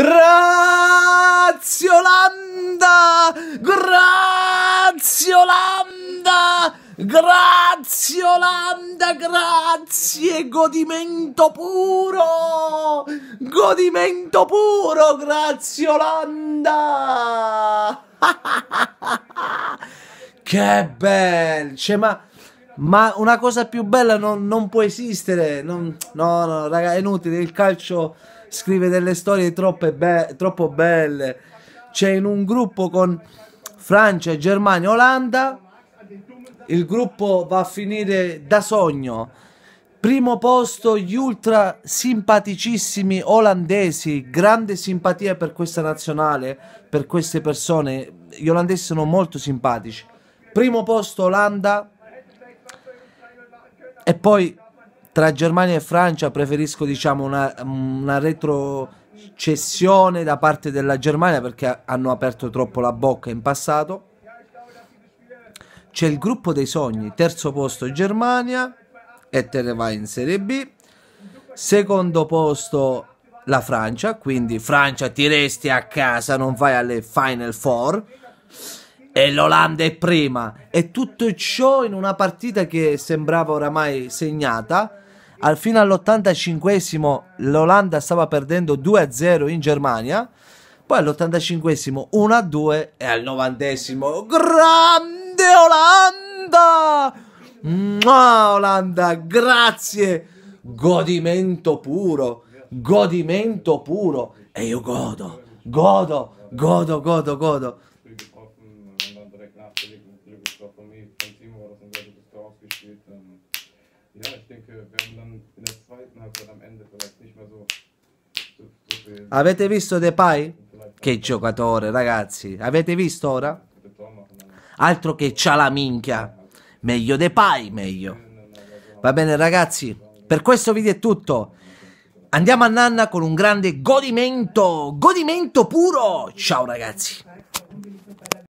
Grazie Olanda! Grazie Olanda! Grazie Olanda, grazie, godimento puro, godimento puro, grazie Olanda. che bel, c'è cioè, ma... Ma una cosa più bella non, non può esistere. Non, no, no, raga, è inutile. Il calcio scrive delle storie be troppo belle. C'è in un gruppo con Francia, Germania, Olanda. Il gruppo va a finire da sogno. Primo posto gli ultra simpaticissimi olandesi, grande simpatia per questa nazionale, per queste persone. Gli olandesi sono molto simpatici. Primo posto Olanda, e poi tra Germania e Francia preferisco diciamo una, una retrocessione da parte della Germania perché hanno aperto troppo la bocca in passato. C'è il gruppo dei sogni, terzo posto Germania e te ne vai in Serie B. Secondo posto la Francia, quindi Francia ti resti a casa, non vai alle Final Four e l'Olanda è prima e tutto ciò in una partita che sembrava oramai segnata. Al, fino all'85 l'Olanda stava perdendo 2-0 in Germania, poi all'85 1-2 e al 90 esimo grande Olanda! Mua, Olanda, grazie! Godimento puro, godimento puro e io godo, godo, godo, godo, godo. Nachfolgeglückwunsch von mir, von Timo, dass unser gutes Tor ausgespielt. Ähm, ja, ich denke, wir haben dann in der zweiten Halbzeit am Ende vielleicht nicht mehr so Avete visto Depay? Che giocatore, ragazzi. Avete visto ora? Altro che c'ha la minchia. Meglio Depay, meglio. Va bene, ragazzi. Per questo video è tutto. Andiamo a Nanna con un grande godimento. Godimento puro. Ciao, ragazzi.